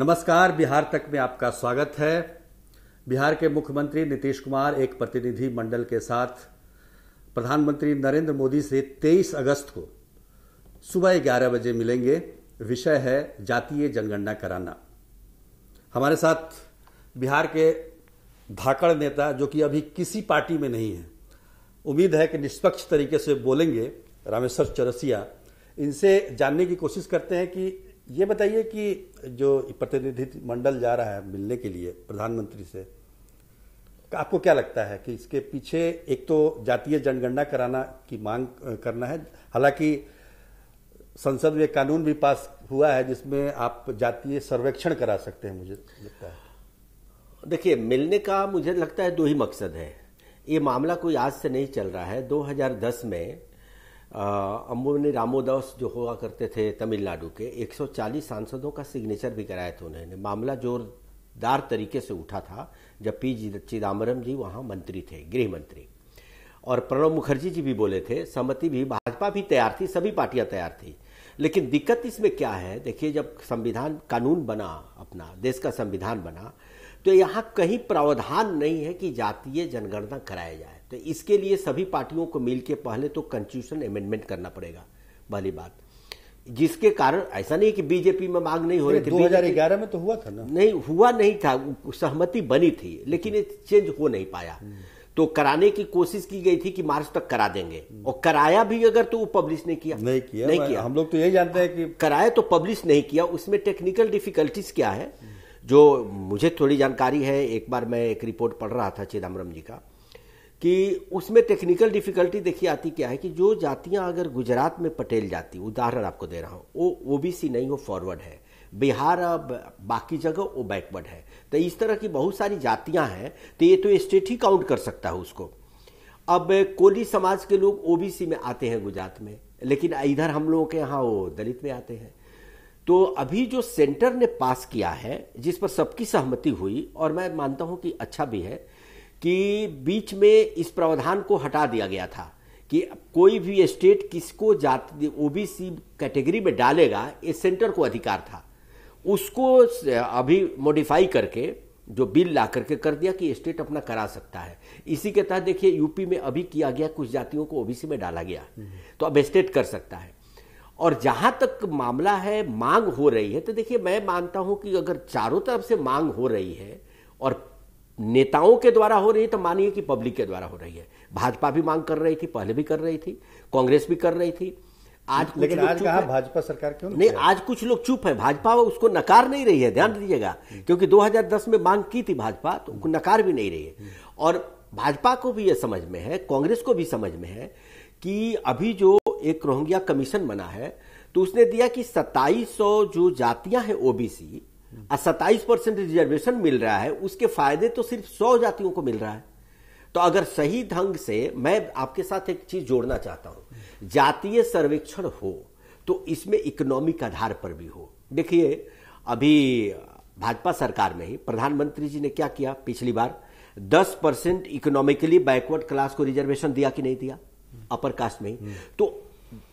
नमस्कार बिहार तक में आपका स्वागत है बिहार के मुख्यमंत्री नीतीश कुमार एक प्रतिनिधि मंडल के साथ प्रधानमंत्री नरेंद्र मोदी से 23 अगस्त को सुबह 11 बजे मिलेंगे विषय है जातीय जनगणना कराना हमारे साथ बिहार के धाकड़ नेता जो कि अभी किसी पार्टी में नहीं है उम्मीद है कि निष्पक्ष तरीके से बोलेंगे रामेश्वर चौरसिया इनसे जानने की कोशिश करते हैं कि ये बताइए कि जो प्रतिनिधि मंडल जा रहा है मिलने के लिए प्रधानमंत्री से आपको क्या लगता है कि इसके पीछे एक तो जातीय जनगणना कराना की मांग करना है हालांकि संसद में कानून भी पास हुआ है जिसमें आप जातीय सर्वेक्षण करा सकते हैं मुझे लगता है देखिए मिलने का मुझे लगता है दो ही मकसद है ये मामला कोई आज से नहीं चल रहा है 2010 में अम्बू ने रामोदास जो हुआ करते थे तमिलनाडु के 140 सांसदों का सिग्नेचर भी कराया था उन्होंने मामला जोरदार तरीके से उठा था जब पी चिदम्बरम जी वहाँ मंत्री थे गृह मंत्री और प्रणब मुखर्जी जी भी बोले थे सहमति भी भाजपा भी तैयार थी सभी पार्टियां तैयार थी लेकिन दिक्कत इसमें क्या है देखिए जब संविधान कानून बना अपना देश का संविधान बना तो यहाँ कहीं प्रावधान नहीं है कि जातीय जनगणना कराया जाए तो इसके लिए सभी पार्टियों को मिलकर पहले तो कॉन्स्टिट्यूशन अमेंडमेंट करना पड़ेगा पहली बात जिसके कारण ऐसा नहीं कि बीजेपी में मांग नहीं हो रही थी दो में तो हुआ था ना नहीं हुआ नहीं था सहमति बनी थी लेकिन ये चेंज हो नहीं पाया तो कराने की कोशिश की गई थी कि मार्च तक करा देंगे और कराया भी अगर तो वो पब्लिश नहीं किया नहीं किया नहीं किया हम लोग तो यही जानते हैं कि हाँ, कराया तो पब्लिश नहीं किया उसमें टेक्निकल डिफिकल्टीज क्या है जो मुझे थोड़ी जानकारी है एक बार मैं एक रिपोर्ट पढ़ रहा था चिदम्बरम जी का कि उसमें टेक्निकल डिफिकल्टी देखिए आती क्या है कि जो जातियां अगर गुजरात में पटेल जाती उदाहरण आपको दे रहा हूं वो ओबीसी नहीं वो फॉरवर्ड है बिहार अब बाकी जगह वो बैकवर्ड है तो इस तरह की बहुत सारी जातियां हैं तो ये तो स्टेट ही काउंट कर सकता है उसको अब कोली समाज के लोग ओबीसी में आते हैं गुजरात में लेकिन इधर हम लोगों के यहाँ वो दलित में आते हैं तो अभी जो सेंटर ने पास किया है जिस पर सबकी सहमति हुई और मैं मानता हूं कि अच्छा भी है कि बीच में इस प्रावधान को हटा दिया गया था कि कोई भी स्टेट किसको जाति ओबीसी कैटेगरी में डालेगा ये सेंटर को अधिकार था उसको अभी मॉडिफाई करके जो बिल ला करके कर दिया कि स्टेट अपना करा सकता है इसी के तहत देखिए यूपी में अभी किया गया कुछ जातियों को ओबीसी में डाला गया तो अब स्टेट कर सकता है और जहां तक मामला है मांग हो रही है तो देखिए मैं मानता हूं कि अगर चारों तरफ से मांग हो रही है और नेताओं के द्वारा हो रही है तो मानिए कि पब्लिक के द्वारा हो रही है भाजपा भी मांग कर रही थी पहले भी कर रही थी कांग्रेस भी कर रही थी आज लेकिन आज कहा भाजपा सरकार क्यों नहीं आज कुछ लोग चुप है भाजपा उसको नकार नहीं रही है ध्यान दीजिएगा क्योंकि 2010 में मांग की थी भाजपा तो नकार भी नहीं रही है और भाजपा को भी यह समझ में है कांग्रेस को भी समझ में है कि अभी जो एक रोहिंग्या कमीशन बना है तो उसने दिया कि सत्ताईस जो जातियां हैं ओबीसी सत्ताईस परसेंट रिजर्वेशन मिल रहा है उसके फायदे तो सिर्फ सौ जातियों को मिल रहा है तो अगर सही ढंग से मैं आपके साथ एक चीज जोड़ना चाहता हूं जातीय सर्वेक्षण हो तो इसमें इकोनॉमिक आधार पर भी हो देखिए अभी भाजपा सरकार में ही प्रधानमंत्री जी ने क्या किया पिछली बार दस परसेंट इकोनॉमिकली बैकवर्ड क्लास को रिजर्वेशन दिया कि नहीं दिया अपर कास्ट में ही हम्म। तो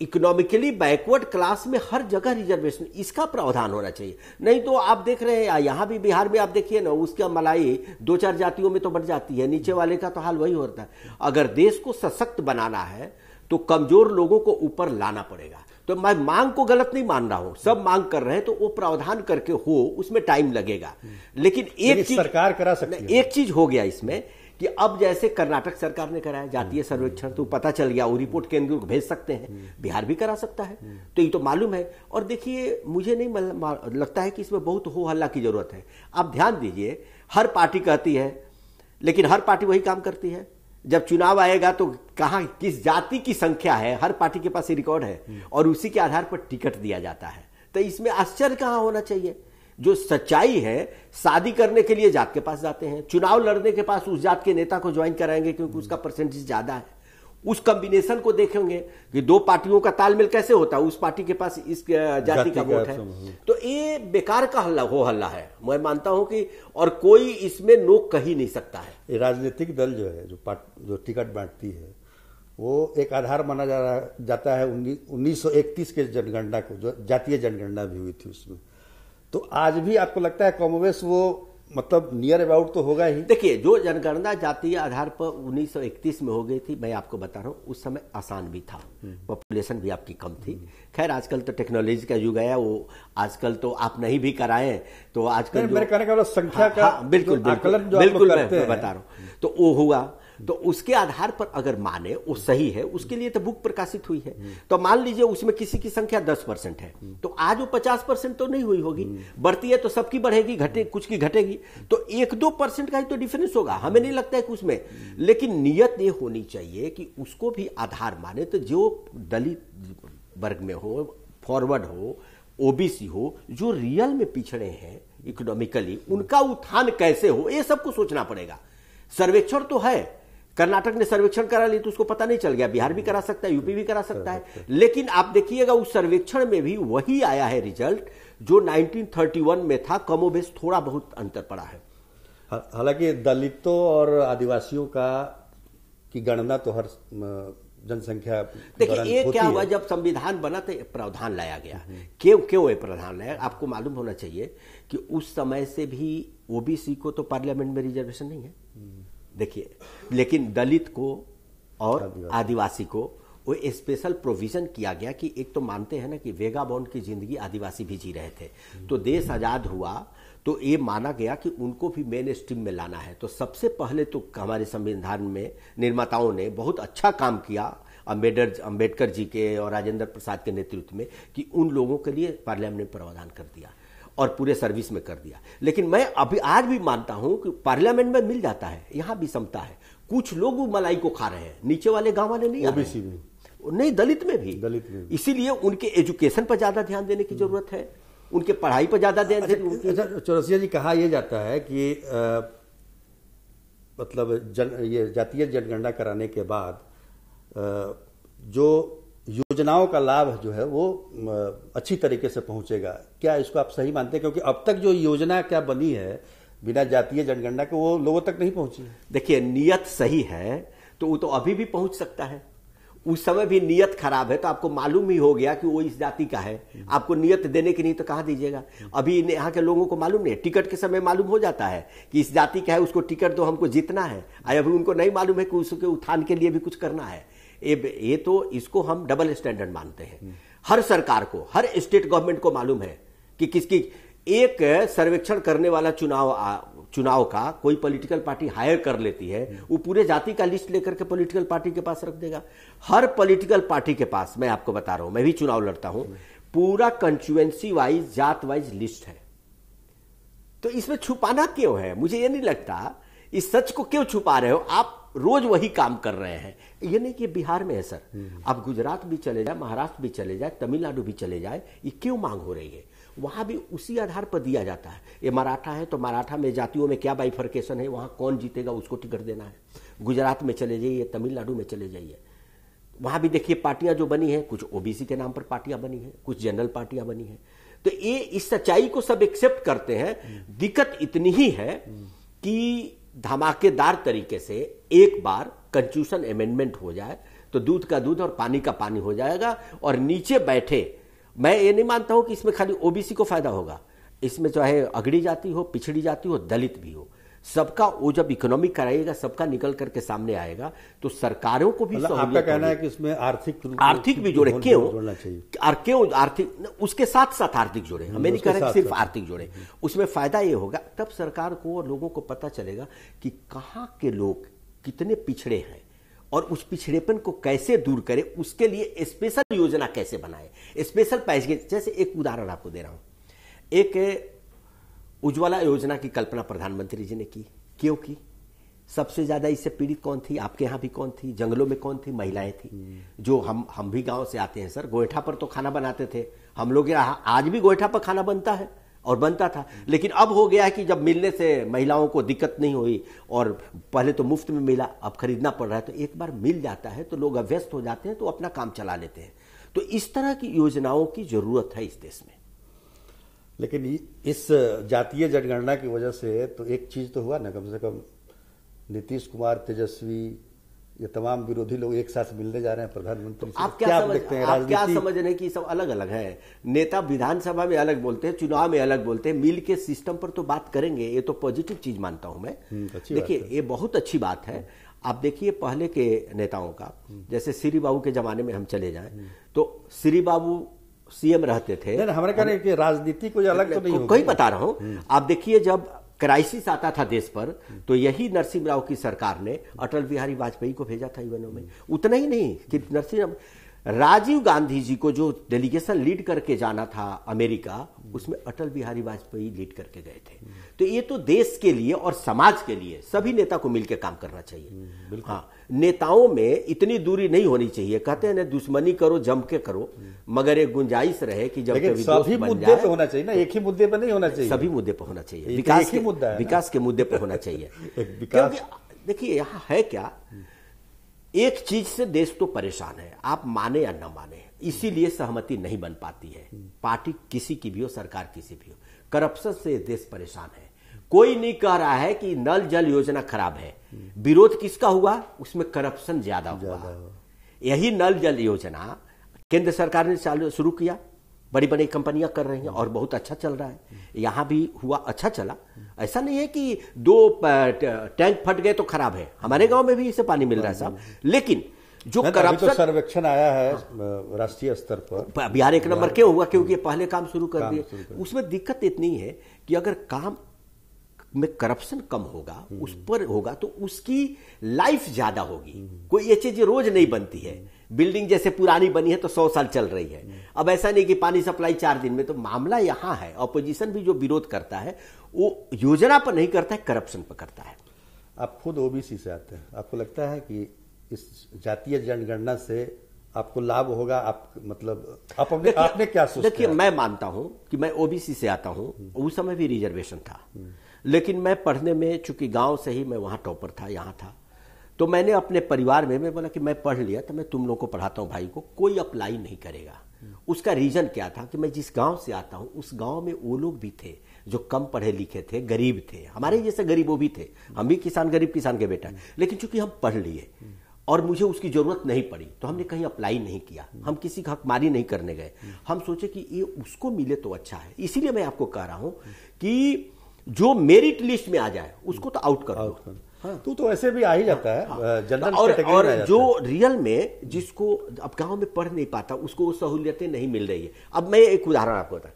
इकोनॉमिकली बैकवर्ड क्लास में हर जगह रिजर्वेशन इसका प्रावधान होना चाहिए नहीं तो आप देख रहे हैं यहाँ भी बिहार में आप देखिए ना उसका मलाई दो चार जातियों में तो बढ़ जाती है नीचे वाले का तो हाल वही होता है अगर देश को सशक्त बनाना है तो कमजोर लोगों को ऊपर लाना पड़ेगा तो मैं मांग को गलत नहीं मान रहा हूं सब मांग कर रहे हैं तो वो प्रावधान करके हो उसमें टाइम लगेगा लेकिन एक चीज सरकार करा सकती एक चीज हो गया इसमें कि अब जैसे कर्नाटक सरकार ने कराया जातीय हम्म। सर्वेक्षण तो पता चल गया वो रिपोर्ट केंद्र को भेज सकते हैं हम्म। बिहार भी करा सकता है हम्म। तो ये तो मालूम है और देखिए मुझे नहीं लगता है कि इसमें बहुत हो हल्ला की जरूरत है आप ध्यान दीजिए हर पार्टी कहती है लेकिन हर पार्टी वही काम करती है जब चुनाव आएगा तो कहाँ किस जाति की संख्या है हर पार्टी के पास रिकॉर्ड है और उसी के आधार पर टिकट दिया जाता है तो इसमें आश्चर्य कहाँ होना चाहिए जो सच्चाई है शादी करने के लिए जात के पास जाते हैं चुनाव लड़ने के पास उस जात के नेता को ज्वाइन कराएंगे क्योंकि उसका परसेंटेज ज़्यादा है उस कॉम्बिनेशन को देखेंगे कि दो पार्टियों का तालमेल कैसे होता है उस पार्टी के पास इस जाति का वोट है तो ये बेकार का हल्ला हो हल्ला है मैं मानता हूं कि और कोई इसमें नोक कही नहीं सकता है राजनीतिक दल जो है जो पार्ट जो टिकट बांटती है वो एक आधार माना जा रहा जाता है उन्नीस सौ इकतीस के जनगणना को जो जातीय जनगणना भी हुई थी उसमें तो आज भी आपको लगता है कॉमोवेस वो मतलब नियर अबाउट तो होगा ही देखिए जो जनगणना जातीय आधार पर 1931 में हो गई थी मैं आपको बता रहा हूँ उस समय आसान भी था पॉपुलेशन हम्म। भी आपकी कम थी खैर आजकल तो टेक्नोलॉजी का युग आया वो आजकल तो आप नहीं भी कराएं तो आजकल मतलब संख्या हाँ, हाँ, का बिल्कुल बिल्कुल, बिल्कुल मैं बता रहा हूँ तो वो हुआ तो उसके आधार पर अगर माने वो सही है उसके लिए तो बुक प्रकाशित हुई है तो मान लीजिए उसमें किसी की संख्या दस परसेंट है तो आज वो पचास परसेंट तो नहीं हुई होगी बढ़ती है तो सबकी बढ़ेगी घटे कुछ की घटेगी तो एक दो परसेंट का ही तो डिफरेंस होगा हमें नहीं लगता है कि उसमें लेकिन नियत ये होनी चाहिए कि उसको भी आधार माने तो जो दलित वर्ग में हो फॉरवर्ड हो ओबीसी हो जो रियल में पिछड़े हैं इकोनॉमिकली उनका उत्थान कैसे हो ये सबको सोचना पड़ेगा सर्वेक्षण तो है कर्नाटक ने सर्वेक्षण करा लिया तो उसको पता नहीं चल गया बिहार भी करा सकता है यूपी भी करा सकता है अच्छा, अच्छा। लेकिन आप देखिएगा उस सर्वेक्षण में भी वही आया है रिजल्ट जो 1931 में था कमोबेश थोड़ा बहुत अंतर पड़ा है हालांकि दलितों और आदिवासियों का की गणना तो हर जनसंख्या देखिए ये क्या हुआ जब संविधान बना तो प्रावधान लाया गया क्यों क्यों प्रावधान लाया आपको मालूम होना चाहिए कि उस समय से भी ओबीसी को तो पार्लियामेंट में रिजर्वेशन नहीं है हम्म। देखिए लेकिन दलित को और आदिवासी को वो स्पेशल प्रोविजन किया गया कि एक तो मानते हैं ना कि वेगा बॉन्ड की जिंदगी आदिवासी भी जी रहे थे तो देश आजाद हुआ तो ये माना गया कि उनको भी मेन स्ट्रीम में लाना है तो सबसे पहले तो हमारे संविधान में निर्माताओं ने बहुत अच्छा काम किया अम्बेडर अम्बेडकर जी के और राजेंद्र प्रसाद के नेतृत्व में कि उन लोगों के लिए पार्लियामेंट ने प्रावधान कर दिया और पूरे सर्विस में कर दिया लेकिन मैं अभी आज भी मानता हूं कि पार्लियामेंट में मिल जाता है यहां भी समता है कुछ लोग मलाई को खा रहे हैं नीचे वाले गांव वाले नहीं ओबीसी में नहीं दलित में भी दलित में इसीलिए उनके एजुकेशन पर ज्यादा ध्यान देने की जरूरत है उनके पढ़ाई पर ज्यादा ध्यान अच्छा, चौरसिया जी कहा यह जाता है कि मतलब जन ये जातीय जनगणना कराने के बाद जो योजनाओं का लाभ जो है वो अच्छी तरीके से पहुंचेगा क्या इसको आप सही मानते हैं क्योंकि अब तक जो योजना क्या बनी है बिना जातीय जनगणना के वो लोगों तक नहीं पहुंची है देखिए नियत सही है तो वो तो अभी भी पहुंच सकता है उस समय भी नियत खराब है तो आपको मालूम ही हो गया कि वो इस जाति का है आपको नियत देने की नहीं तो कहा दीजिएगा अभी यहाँ के लोगों को मालूम नहीं टिकट के समय मालूम हो जाता है कि इस जाति का है उसको टिकट दो तो हमको जीतना है अभी उनको नहीं मालूम है कि उसके उत्थान के लिए भी कुछ करना है ये ये तो इसको हम डबल स्टैंडर्ड मानते हैं हर सरकार को हर स्टेट गवर्नमेंट को मालूम है कि किसकी एक सर्वेक्षण करने वाला चुनाव आ, चुनाव का कोई पॉलिटिकल पार्टी हायर कर लेती है वो पूरे जाति का लिस्ट लेकर के पॉलिटिकल पार्टी के पास रख देगा हर पॉलिटिकल पार्टी के पास मैं आपको बता रहा हूं मैं भी चुनाव लड़ता हूं पूरा कंस्टिट्युएंसी वाइज जात वाइज लिस्ट है तो इसमें छुपाना क्यों है मुझे ये नहीं लगता इस सच को क्यों छुपा रहे हो आप रोज वही काम कर रहे हैं ये नहीं कि बिहार में है सर आप गुजरात भी चले जाए महाराष्ट्र भी चले जाए तमिलनाडु भी चले जाए ये क्यों मांग हो रही है वहाँ भी उसी आधार पर दिया जाता है ये मराठा है तो मराठा में जातियों में क्या बाइफर्केशन है वहाँ कौन जीतेगा उसको टिकट देना है गुजरात में चले जाइए तमिलनाडु में चले जाइए वहाँ भी देखिए पार्टियाँ जो बनी हैं कुछ ओबीसी के नाम पर पार्टियाँ बनी हैं कुछ जनरल पार्टियाँ बनी हैं तो ये इस सच्चाई को सब एक्सेप्ट करते हैं दिक्कत इतनी ही है कि धमाकेदार तरीके से एक बार कंस्टिट्यूशन अमेंडमेंट हो जाए तो दूध का दूध और पानी का पानी हो जाएगा और नीचे बैठे मैं ये नहीं मानता हूं कि इसमें खाली ओबीसी को फायदा होगा इसमें चाहे अगड़ी जाति हो पिछड़ी जाति हो दलित भी हो सबका वो जब इकोनॉमिक कराएगा सबका निकल करके सामने आएगा तो सरकारों को भी मतलब आपका कहना है कि इसमें आर्थिक आर्थिक भी जोड़े क्यों क्यों आर्थिक उसके साथ साथ आर्थिक जोड़े हमें नहीं कह रहे सिर्फ आर्थिक जोड़े उसमें फायदा ये होगा तब सरकार को और लोगों को पता चलेगा कि कहाँ के लोग कितने पिछड़े हैं और उस पिछड़ेपन को कैसे दूर करे उसके लिए स्पेशल योजना कैसे बनाए स्पेशल पैकेज जैसे एक उदाहरण आपको दे रहा हूं एक उज्ज्वला योजना की कल्पना प्रधानमंत्री जी ने की क्यों की सबसे ज्यादा इससे पीड़ित कौन थी आपके यहाँ भी कौन थी जंगलों में कौन थी महिलाएं थी हम्म। जो हम हम भी गांव से आते हैं सर गोयठा पर तो खाना बनाते थे हम लोग यहाँ आज भी गोयठा पर खाना बनता है और बनता था हम्म। लेकिन अब हो गया कि जब मिलने से महिलाओं को दिक्कत नहीं हुई और पहले तो मुफ्त में मिला अब खरीदना पड़ रहा है तो एक बार मिल जाता है तो लोग अभ्यस्त हो जाते हैं तो अपना काम चला लेते हैं तो इस तरह की योजनाओं की जरूरत है इस देश में लेकिन इस जातीय जनगणना की वजह से तो एक चीज तो हुआ ना कम से कम नीतीश कुमार तेजस्वी ये तमाम विरोधी लोग एक साथ मिलने जा रहे हैं प्रधानमंत्री आप क्या, क्या समझ, देखते हैं आप क्या समझ रहे हैं कि सब अलग अलग है नेता विधानसभा में अलग बोलते हैं चुनाव में अलग बोलते हैं मिल के सिस्टम पर तो बात करेंगे ये तो पॉजिटिव चीज मानता हूं मैं हम्म, देखिए ये बहुत अच्छी बात है आप देखिए पहले के नेताओं का हम्म। जैसे श्री बाबू के जमाने में हम चले जाए हम्म। तो श्री बाबू सीएम रहते थे हमारे हैं कि राजनीति को अलग तो, तो नहीं कोई बता रहा हूं हम्म। आप देखिए जब क्राइसिस आता था देश पर तो यही नरसिंह राव की सरकार ने अटल बिहारी वाजपेयी को भेजा था यूएनओ में उतना ही नहीं कि नरसिंह राजीव गांधी जी को जो डेलीगेशन लीड करके जाना था अमेरिका उसमें अटल बिहारी वाजपेयी लीड करके गए थे हम्म। तो ये तो देश के लिए और समाज के लिए सभी नेता को मिलकर काम करना चाहिए हम्म, हाँ नेताओं में इतनी दूरी नहीं होनी चाहिए कहते हैं ना दुश्मनी करो जम के करो मगर एक गुंजाइश रहे कि जब कभी सभी मुद्दे पर होना चाहिए ना एक ही मुद्दे पर नहीं होना चाहिए सभी मुद्दे पर होना चाहिए तो विकास के मुद्दा विकास के मुद्दे पर होना चाहिए क्योंकि देखिए यहाँ है क्या एक चीज से देश तो परेशान है आप माने या न माने इसीलिए सहमति नहीं बन पाती है हम्म। पार्टी किसी की भी हो सरकार किसी भी हो करप्शन से देश परेशान है कोई नहीं कह रहा है कि नल जल योजना खराब है विरोध किसका हुआ उसमें करप्शन ज्यादा हुआ यही नल जल योजना केंद्र सरकार ने चालू शुरू किया बड़ी बड़ी कंपनियां कर रही हैं और बहुत अच्छा चल रहा है यहां भी हुआ अच्छा चला ऐसा नहीं है कि दो टैंक फट गए तो खराब है हमारे गांव में भी इसे पानी मिल रहा है साहब लेकिन जो करप्शन तो सर्वेक्षण आया है राष्ट्रीय स्तर पर बिहार एक नंबर क्यों हुआ क्योंकि पहले काम शुरू कर दिए उसमें दिक्कत इतनी है कि अगर काम में करप्शन कम होगा हम्म। उस पर होगा तो उसकी लाइफ ज्यादा होगी हम्म। कोई ये चीज रोज नहीं बनती है बिल्डिंग जैसे पुरानी बनी है तो सौ साल चल रही है हम्म। अब ऐसा नहीं कि पानी सप्लाई चार दिन में तो मामला यहाँ है अपोजिशन भी जो विरोध करता है वो योजना पर नहीं करता है करप्शन पर करता है आप खुद ओबीसी से आते हैं आपको लगता है कि इस जातीय जनगणना से आपको लाभ होगा आप मतलब आप अपने आपने क्या सोचा देखिए मैं मानता हूं कि मैं ओबीसी से आता हूं उस समय भी रिजर्वेशन था लेकिन मैं पढ़ने में चूंकि गांव से ही मैं वहां टॉपर था यहां था तो मैंने अपने परिवार में मैं बोला कि मैं पढ़ लिया तो मैं तुम लोगों को पढ़ाता हूँ भाई को कोई अप्लाई नहीं करेगा उसका रीज़न क्या था कि मैं जिस गांव से आता हूं उस गांव में वो लोग भी थे जो कम पढ़े लिखे थे गरीब थे हमारे जैसे गरीब वो भी थे हम भी किसान गरीब किसान के बेटा लेकिन चूंकि हम पढ़ लिए और मुझे उसकी ज़रूरत नहीं पड़ी तो हमने कहीं अप्लाई नहीं किया हम किसी की हकमारी नहीं करने गए हम सोचे कि ये उसको मिले तो अच्छा है इसीलिए मैं आपको कह रहा हूं कि जो मेरिट लिस्ट में आ जाए उसको तो आउट कर आउट हाँ, तू तो, तो ऐसे भी आ ही जाता है जनरल हाँ। और, और जो रियल में जिसको अब गांव में पढ़ नहीं पाता उसको वो सहूलियतें नहीं मिल रही है अब मैं एक उदाहरण आपको बता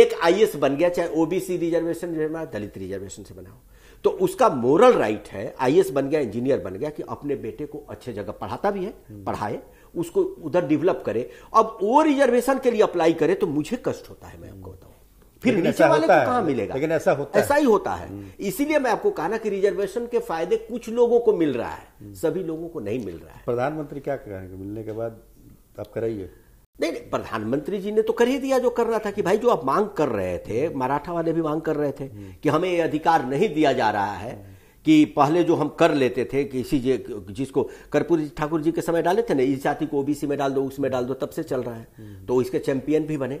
एक आई बन गया चाहे ओबीसी रिजर्वेशन बना दलित रिजर्वेशन से बना हो तो उसका मोरल राइट है आई बन गया इंजीनियर बन गया कि अपने बेटे को अच्छे जगह पढ़ाता भी है हम्म। पढ़ाए उसको उधर डेवलप करे अब वो रिजर्वेशन के लिए अप्लाई करे तो मुझे कष्ट होता है मैं आपको बताऊँ फिर नीचे वाले को कहा मिलेगा लेकिन ऐसा होता ऐसा ही होता है हम्म। इसीलिए मैं आपको कहा ना कि रिजर्वेशन के फायदे कुछ लोगों को मिल रहा है हम्म। सभी लोगों को नहीं मिल रहा है प्रधानमंत्री क्या करेंगे मिलने के बाद आप कराइए नहीं नहीं प्रधानमंत्री जी ने तो कर ही दिया जो करना था कि भाई जो आप मांग कर रहे थे हम्म। मराठा वाले भी मांग कर रहे थे कि हमें ये अधिकार नहीं दिया जा रहा है कि पहले जो हम कर लेते थे कि इसी जिसको कर्पूरी ठाकुर जी के समय डाले थे ना इस जाति को ओबीसी में डाल दो उसमें डाल दो तब से चल रहा है तो इसके चैंपियन भी बने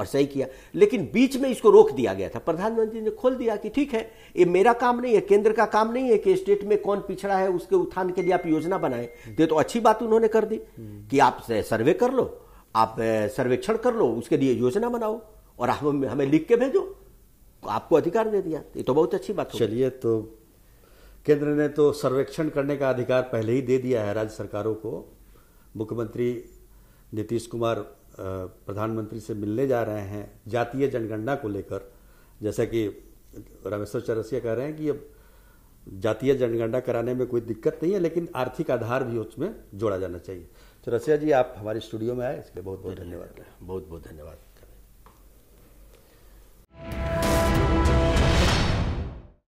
और सही किया लेकिन बीच में इसको रोक दिया गया था प्रधानमंत्री ने खोल दिया कि ठीक है ये मेरा काम नहीं है केंद्र का काम नहीं है कि स्टेट में कौन पिछड़ा है उसके उत्थान के लिए आप योजना बनाए ये तो अच्छी बात उन्होंने कर दी कि आप सर्वे कर लो आप सर्वेक्षण कर लो उसके लिए योजना बनाओ और हम हमें लिख के भेजो आपको अधिकार दे दिया ये तो बहुत अच्छी बात चलिए तो केंद्र ने तो सर्वेक्षण करने का अधिकार पहले ही दे दिया है राज्य सरकारों को मुख्यमंत्री नीतीश कुमार प्रधानमंत्री से मिलने जा रहे हैं जातीय जनगणना को लेकर जैसा कि रामेश्वर चौरसिया कह रहे हैं कि अब जातीय जनगणना कराने में कोई दिक्कत नहीं है लेकिन आर्थिक आधार भी उसमें जोड़ा जाना चाहिए चौरसिया जी आप हमारे स्टूडियो में आए इसलिए बहुत बहुत धन्यवाद बहुत बहुत धन्यवाद